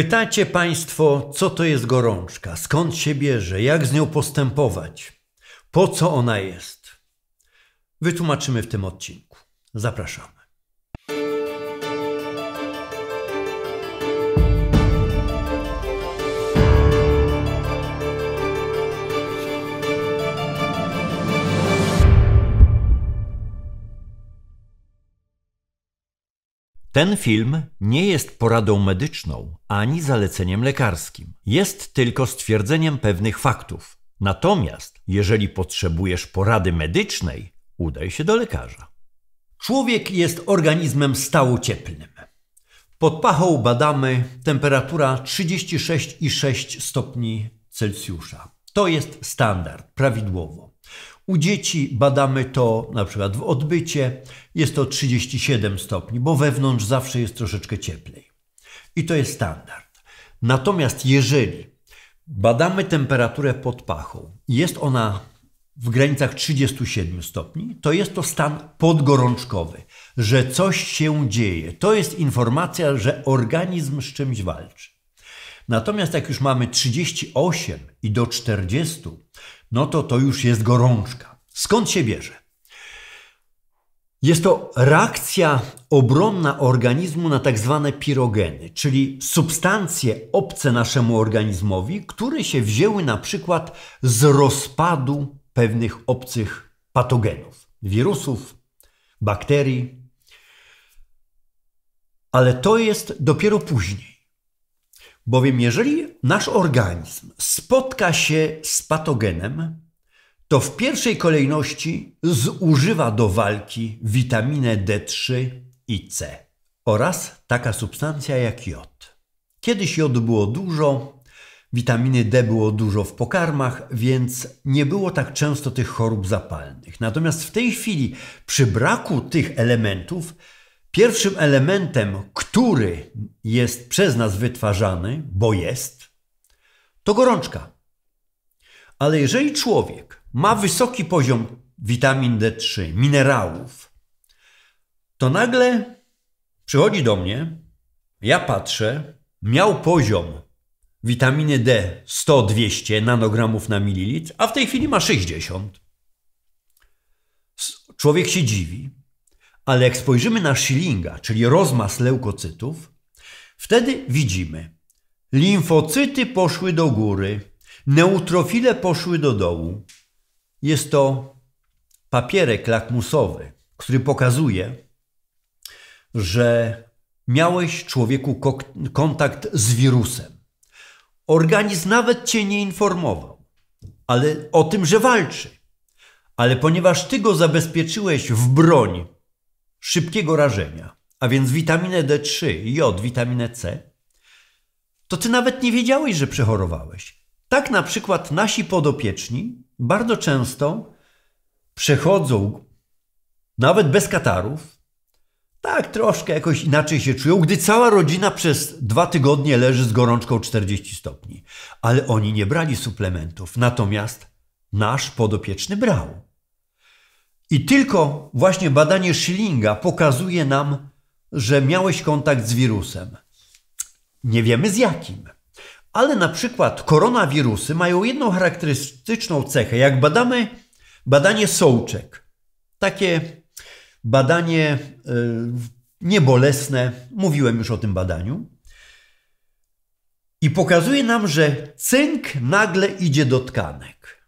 Pytacie Państwo, co to jest gorączka, skąd się bierze, jak z nią postępować, po co ona jest. Wytłumaczymy w tym odcinku. Zapraszamy. Ten film nie jest poradą medyczną ani zaleceniem lekarskim. Jest tylko stwierdzeniem pewnych faktów. Natomiast, jeżeli potrzebujesz porady medycznej, udaj się do lekarza. Człowiek jest organizmem stałocieplnym. Pod pachą badamy temperatura 36,6 stopni Celsjusza. To jest standard, prawidłowo. U dzieci badamy to na przykład w odbycie, jest to 37 stopni, bo wewnątrz zawsze jest troszeczkę cieplej. I to jest standard. Natomiast jeżeli badamy temperaturę pod pachą, jest ona w granicach 37 stopni, to jest to stan podgorączkowy, że coś się dzieje. To jest informacja, że organizm z czymś walczy. Natomiast jak już mamy 38 i do 40, no to to już jest gorączka. Skąd się bierze? Jest to reakcja obronna organizmu na tak zwane pirogeny, czyli substancje obce naszemu organizmowi, które się wzięły na przykład z rozpadu pewnych obcych patogenów, wirusów, bakterii. Ale to jest dopiero później. Bowiem jeżeli nasz organizm spotka się z patogenem, to w pierwszej kolejności zużywa do walki witaminę D3 i C oraz taka substancja jak jod. Kiedyś jodu było dużo, witaminy D było dużo w pokarmach, więc nie było tak często tych chorób zapalnych. Natomiast w tej chwili przy braku tych elementów Pierwszym elementem, który jest przez nas wytwarzany, bo jest, to gorączka. Ale jeżeli człowiek ma wysoki poziom witamin D3, minerałów, to nagle przychodzi do mnie, ja patrzę, miał poziom witaminy D 100-200 nanogramów na mililitr, a w tej chwili ma 60. Człowiek się dziwi, ale jak spojrzymy na Schillinga, czyli rozmaz leukocytów, wtedy widzimy, limfocyty poszły do góry, neutrofile poszły do dołu. Jest to papierek lakmusowy, który pokazuje, że miałeś człowieku kontakt z wirusem. Organizm nawet cię nie informował ale o tym, że walczy. Ale ponieważ ty go zabezpieczyłeś w broń, szybkiego rażenia, a więc witaminę D3, jod, witaminę C, to ty nawet nie wiedziałeś, że przechorowałeś. Tak na przykład nasi podopieczni bardzo często przechodzą nawet bez katarów, tak troszkę jakoś inaczej się czują, gdy cała rodzina przez dwa tygodnie leży z gorączką 40 stopni. Ale oni nie brali suplementów, natomiast nasz podopieczny brał. I tylko właśnie badanie Schillinga pokazuje nam, że miałeś kontakt z wirusem. Nie wiemy z jakim. Ale na przykład koronawirusy mają jedną charakterystyczną cechę. Jak badamy badanie sołczek, takie badanie e, niebolesne, mówiłem już o tym badaniu, i pokazuje nam, że cynk nagle idzie do tkanek.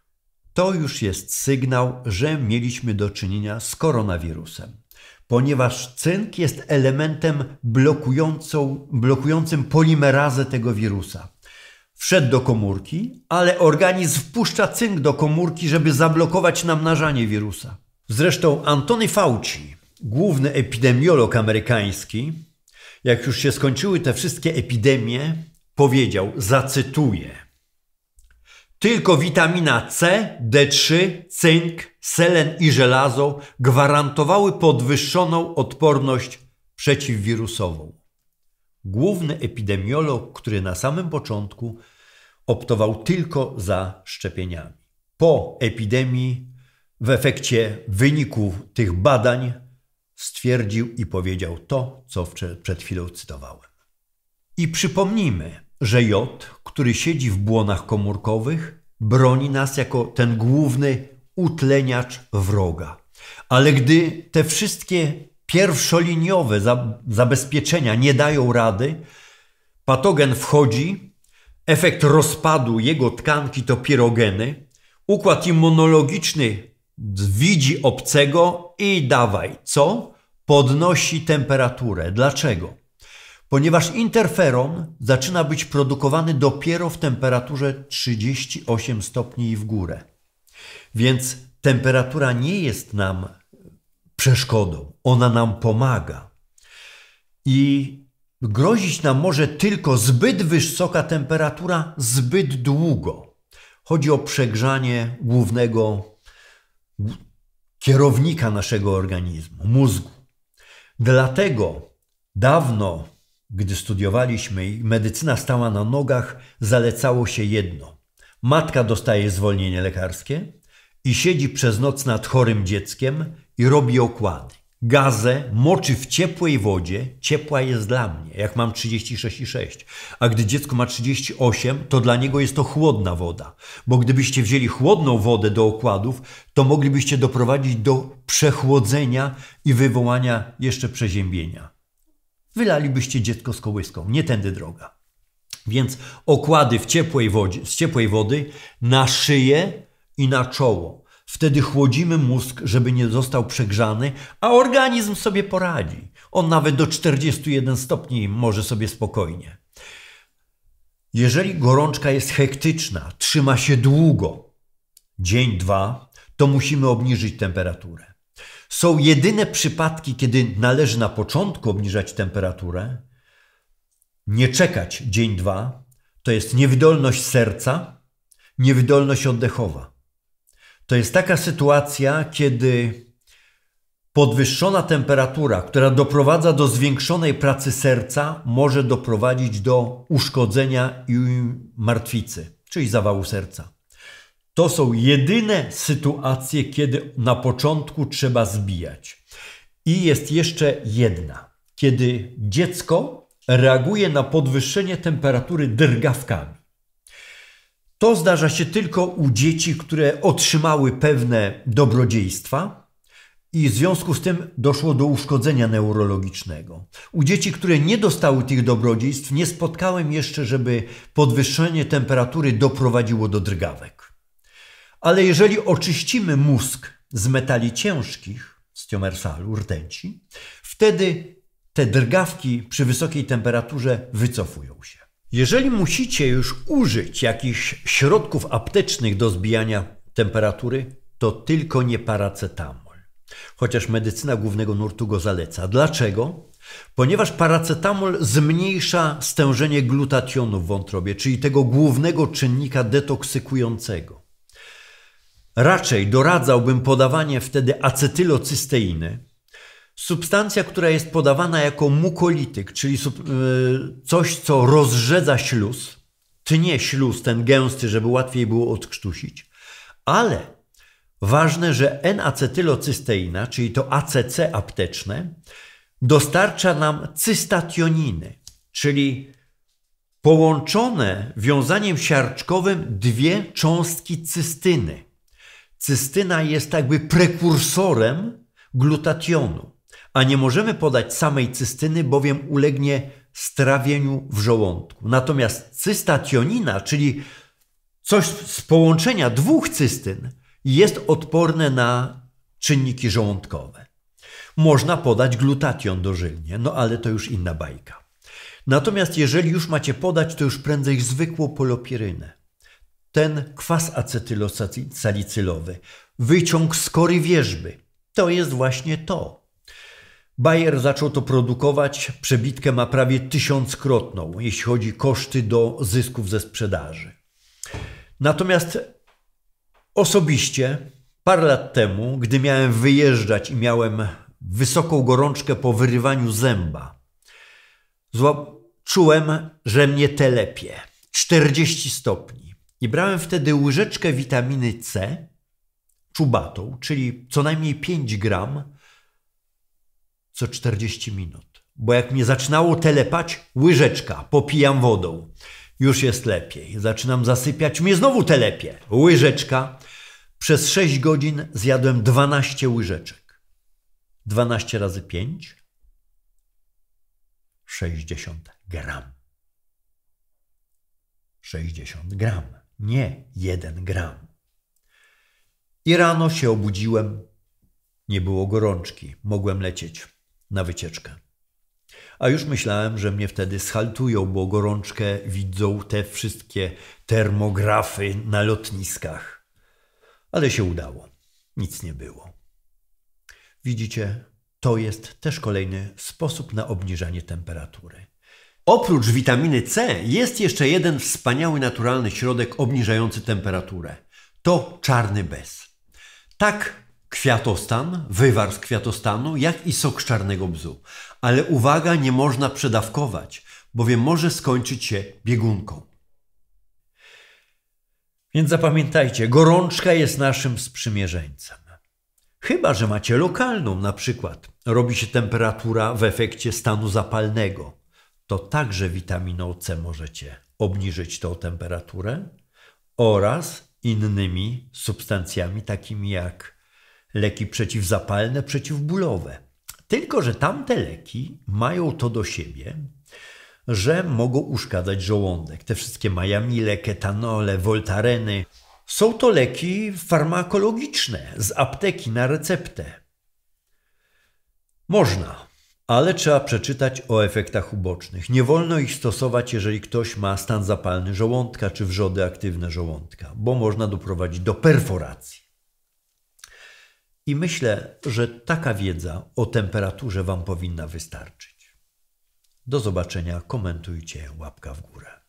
To już jest sygnał, że mieliśmy do czynienia z koronawirusem. Ponieważ cynk jest elementem blokującym polimerazę tego wirusa. Wszedł do komórki, ale organizm wpuszcza cynk do komórki, żeby zablokować namnażanie wirusa. Zresztą Antony Fauci, główny epidemiolog amerykański, jak już się skończyły te wszystkie epidemie, powiedział, zacytuję – tylko witamina C, D3, cynk, selen i żelazo gwarantowały podwyższoną odporność przeciwwirusową. Główny epidemiolog, który na samym początku optował tylko za szczepieniami. Po epidemii, w efekcie wyniku tych badań, stwierdził i powiedział to, co przed chwilą cytowałem. I przypomnijmy, że J, który siedzi w błonach komórkowych, broni nas jako ten główny utleniacz wroga. Ale gdy te wszystkie pierwszoliniowe zabezpieczenia nie dają rady, patogen wchodzi, efekt rozpadu jego tkanki to pirogeny, układ immunologiczny widzi obcego i dawaj, co? Podnosi temperaturę. Dlaczego? ponieważ interferon zaczyna być produkowany dopiero w temperaturze 38 stopni i w górę. Więc temperatura nie jest nam przeszkodą, ona nam pomaga. I grozić nam może tylko zbyt wysoka temperatura zbyt długo. Chodzi o przegrzanie głównego kierownika naszego organizmu, mózgu. Dlatego dawno gdy studiowaliśmy i medycyna stała na nogach, zalecało się jedno. Matka dostaje zwolnienie lekarskie i siedzi przez noc nad chorym dzieckiem i robi okłady. Gazę moczy w ciepłej wodzie, ciepła jest dla mnie, jak mam 36,6. A gdy dziecko ma 38, to dla niego jest to chłodna woda. Bo gdybyście wzięli chłodną wodę do okładów, to moglibyście doprowadzić do przechłodzenia i wywołania jeszcze przeziębienia wylalibyście dziecko z kołyską. Nie tędy droga. Więc okłady w ciepłej wodzie, z ciepłej wody na szyję i na czoło. Wtedy chłodzimy mózg, żeby nie został przegrzany, a organizm sobie poradzi. On nawet do 41 stopni może sobie spokojnie. Jeżeli gorączka jest hektyczna, trzyma się długo, dzień, dwa, to musimy obniżyć temperaturę. Są jedyne przypadki, kiedy należy na początku obniżać temperaturę, nie czekać dzień, dwa. To jest niewydolność serca, niewydolność oddechowa. To jest taka sytuacja, kiedy podwyższona temperatura, która doprowadza do zwiększonej pracy serca, może doprowadzić do uszkodzenia i martwicy, czyli zawału serca. To są jedyne sytuacje, kiedy na początku trzeba zbijać. I jest jeszcze jedna, kiedy dziecko reaguje na podwyższenie temperatury drgawkami. To zdarza się tylko u dzieci, które otrzymały pewne dobrodziejstwa i w związku z tym doszło do uszkodzenia neurologicznego. U dzieci, które nie dostały tych dobrodziejstw, nie spotkałem jeszcze, żeby podwyższenie temperatury doprowadziło do drgawek. Ale jeżeli oczyścimy mózg z metali ciężkich, stiomersalu, rtęci, wtedy te drgawki przy wysokiej temperaturze wycofują się. Jeżeli musicie już użyć jakichś środków aptecznych do zbijania temperatury, to tylko nie paracetamol. Chociaż medycyna głównego nurtu go zaleca. Dlaczego? Ponieważ paracetamol zmniejsza stężenie glutationu w wątrobie, czyli tego głównego czynnika detoksykującego. Raczej doradzałbym podawanie wtedy acetylocysteiny, substancja, która jest podawana jako mukolityk, czyli y, coś, co rozrzedza śluz, tnie śluz ten gęsty, żeby łatwiej było odkrztusić, ale ważne, że N-acetylocysteina, czyli to ACC apteczne, dostarcza nam cystationiny, czyli połączone wiązaniem siarczkowym dwie cząstki cystyny cystyna jest jakby prekursorem glutationu, a nie możemy podać samej cystyny, bowiem ulegnie strawieniu w żołądku. Natomiast cystationina, czyli coś z połączenia dwóch cystyn, jest odporne na czynniki żołądkowe. Można podać glutation dożylnie, no ale to już inna bajka. Natomiast jeżeli już macie podać, to już prędzej zwykłą polopirynę ten kwas acetylosalicylowy, wyciąg z kory wierzby. To jest właśnie to. Bayer zaczął to produkować, przebitkę ma prawie tysiąckrotną, jeśli chodzi o koszty do zysków ze sprzedaży. Natomiast osobiście parę lat temu, gdy miałem wyjeżdżać i miałem wysoką gorączkę po wyrywaniu zęba, czułem, że mnie telepie 40 stopni. I brałem wtedy łyżeczkę witaminy C, czubatą, czyli co najmniej 5 gram co 40 minut. Bo jak mnie zaczynało telepać, łyżeczka, popijam wodą. Już jest lepiej. Zaczynam zasypiać, mnie znowu telepie. Łyżeczka. Przez 6 godzin zjadłem 12 łyżeczek. 12 razy 5 60 gram. 60 gram nie jeden gram. I rano się obudziłem. Nie było gorączki, mogłem lecieć na wycieczkę. A już myślałem, że mnie wtedy schaltują, bo gorączkę widzą te wszystkie termografy na lotniskach. Ale się udało. Nic nie było. Widzicie, to jest też kolejny sposób na obniżanie temperatury. Oprócz witaminy C jest jeszcze jeden wspaniały naturalny środek obniżający temperaturę. To czarny bez. Tak kwiatostan, wywar z kwiatostanu, jak i sok z czarnego bzu. Ale uwaga, nie można przedawkować, bowiem może skończyć się biegunką. Więc zapamiętajcie, gorączka jest naszym sprzymierzeńcem. Chyba, że macie lokalną, na przykład robi się temperatura w efekcie stanu zapalnego – to także witaminą C możecie obniżyć tą temperaturę oraz innymi substancjami, takimi jak leki przeciwzapalne, przeciwbólowe. Tylko, że tamte leki mają to do siebie, że mogą uszkadzać żołądek. Te wszystkie majamile, ketanole, voltareny. Są to leki farmakologiczne z apteki na receptę. Można ale trzeba przeczytać o efektach ubocznych. Nie wolno ich stosować, jeżeli ktoś ma stan zapalny żołądka czy wrzody aktywne żołądka, bo można doprowadzić do perforacji. I myślę, że taka wiedza o temperaturze Wam powinna wystarczyć. Do zobaczenia, komentujcie, łapka w górę.